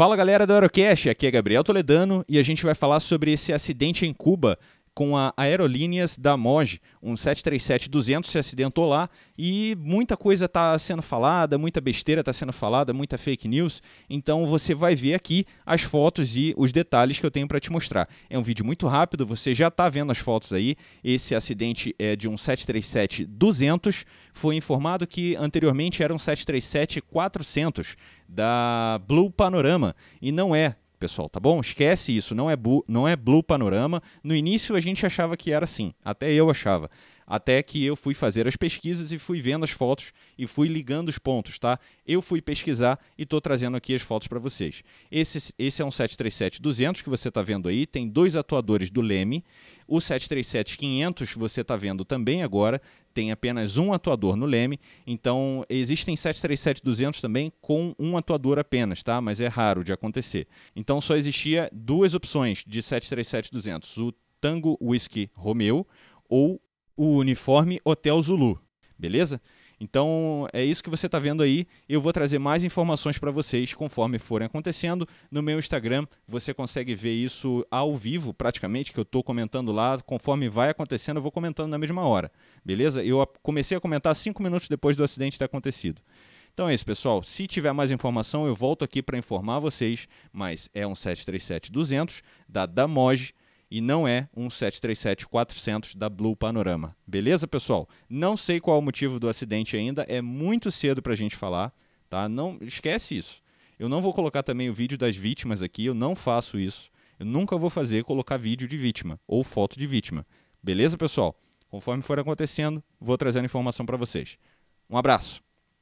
Fala galera do Aerocast, aqui é Gabriel Toledano e a gente vai falar sobre esse acidente em Cuba com a Aerolíneas da Moj, Um 737-200 se acidentou lá e muita coisa está sendo falada, muita besteira está sendo falada, muita fake news. Então você vai ver aqui as fotos e os detalhes que eu tenho para te mostrar. É um vídeo muito rápido, você já está vendo as fotos aí. Esse acidente é de um 737-200. Foi informado que anteriormente era um 737-400 da Blue Panorama e não é, pessoal, tá bom? Esquece isso, não é, não é Blue Panorama. No início a gente achava que era assim, até eu achava. Até que eu fui fazer as pesquisas e fui vendo as fotos e fui ligando os pontos, tá? Eu fui pesquisar e estou trazendo aqui as fotos para vocês. Esse, esse é um 737-200 que você está vendo aí, tem dois atuadores do Leme. O 737-500 você está vendo também agora, tem apenas um atuador no Leme. Então, existem 737-200 também com um atuador apenas, tá? Mas é raro de acontecer. Então, só existia duas opções de 737-200, o Tango Whisky Romeo ou o uniforme Hotel Zulu, beleza? Então é isso que você está vendo aí. Eu vou trazer mais informações para vocês conforme forem acontecendo. No meu Instagram você consegue ver isso ao vivo, praticamente, que eu estou comentando lá. Conforme vai acontecendo, eu vou comentando na mesma hora, beleza? Eu comecei a comentar cinco minutos depois do acidente ter acontecido. Então é isso, pessoal. Se tiver mais informação, eu volto aqui para informar vocês, mas é um 737-200 da Damoge e não é um 737-400 da Blue Panorama. Beleza, pessoal? Não sei qual é o motivo do acidente ainda, é muito cedo para a gente falar, tá? Não esquece isso. Eu não vou colocar também o vídeo das vítimas aqui, eu não faço isso. Eu nunca vou fazer colocar vídeo de vítima ou foto de vítima. Beleza, pessoal? Conforme for acontecendo, vou trazendo informação para vocês. Um abraço.